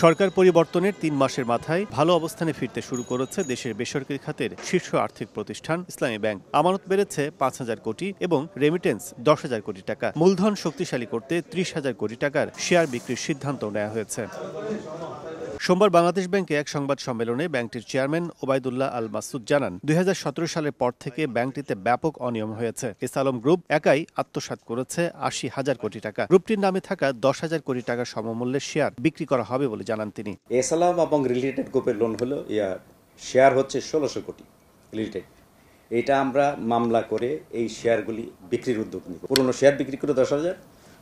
সরকার পরিবর্তনের তিন মাসের মাথায় ভালো অবস্থানে ফিরতে শুরু করেছে দেশের বেসরকারি খাতের শীর্ষ আর্থিক প্রতিষ্ঠান ইসলামী ব্যাংক আমানত বেড়েছে পাঁচ হাজার কোটি এবং রেমিটেন্স দশ হাজার কোটি টাকা মূলধন শক্তিশালী করতে ত্রিশ হাজার কোটি টাকার শেয়ার বিক্রির সিদ্ধান্ত নেওয়া হয়েছে সোমবার বাংলাদেশ ব্যাংকে এক সংবাদ সম্মেলনে ব্যাংকটির চেয়ারম্যান ওবায়দুল্লাহ আল মাসুদ জানান দুই সালের পর থেকে ব্যাংকটিতে ব্যাপক অনিয়ম হয়েছে ইসালম গ্রুপ একাই আত্মসাত করেছে আশি হাজার কোটি টাকা গ্রুপটির নামে থাকা দশ হাজার কোটি টাকা সমমূল্যের শেয়ার বিক্রি করা হবে বলে জানান তিনি এসালাম এবং রিলেটেড গ্রুপের লোন হলো শেয়ার হচ্ছে ষোলোশো কোটি রিলেটেড এটা আমরা মামলা করে এই শেয়ারগুলি বিক্রির উদ্যোগ নিব পুরনো শেয়ার বিক্রি করে দশ হাজার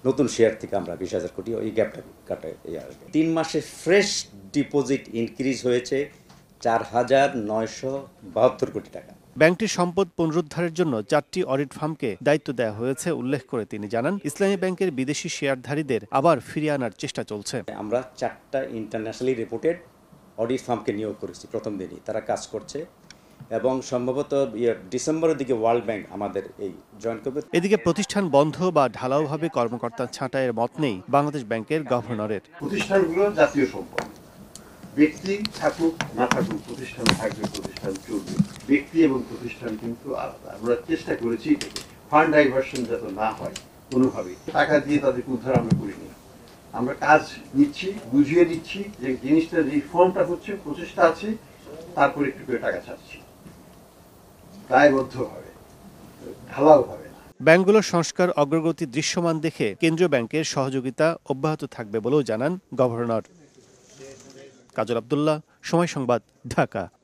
নতুন শেয়ার থেকে আমরা বিশ হাজার কোটি ওই গ্যাপটা কাটে আসবে তিন মাসে ফ্রেশ ডিপোজিট ইনক্রিজ হয়েছে চার হাজার নয়শো বাহাত্তর কোটি টাকা ব্যাংকটির সম্পদ পুনরুদ্ধারের জন্য চারটি অডিট ফার্মকে দায়িত্ব দেওয়া হয়েছে উল্লেখ করে তিনি জানান ইসলামী ব্যাংকের বিদেশি শেয়ারধারীদের আবার ফিরিয়ে আনার চেষ্টা চলছে আমরা চারটা ইন্টারন্যাশনালি রিপোর্টেড অডিট ফার্মকে নিয়োগ করেছি প্রথম দিনই তারা কাজ করছে এবং সম্ভবত ইয়ে ডিসেম্বরের দিকে ওয়ার্ল্ড ব্যাংক আমাদের এই জয়েন করবে এদিকে প্রতিষ্ঠান বন্ধ বা ঢালাওভাবে কর্মকর্তা ছাঁটাইয়ের মত নেই বাংলাদেশ ব্যাংকের গভর্নরের প্রতিষ্ঠানগুলো জাতীয় সম্পদ ব্যক্তি থাকুক না থাকুক প্রতিষ্ঠান থাকবে প্রতিষ্ঠান চলবে ব্যক্তি এবং প্রতিষ্ঠান কিন্তু আলাদা আমরা চেষ্টা করেছি ফান্ড ডাইভার্সন যাতে না হয় কোনোভাবে টাকা দিয়ে তাদের উদ্ধার আমরা করিনি আমরা কাজ নিচ্ছি বুঝিয়ে দিচ্ছি যে জিনিসটা যে ফর্মটা হচ্ছে প্রচেষ্টা আছে তারপরে একটু করে টাকা ছাড়ছি দায়বদ্ধ হবে ঢালাও হবে ব্যাংকগুলোর সংস্কার অগ্রগতি দৃশ্যমান দেখে কেন্দ্রীয় ব্যাংকের সহযোগিতা অব্যাহত থাকবে বলেও জানান গভর্নর কাজল আবদুল্লাহ সময় সংবাদ ঢাকা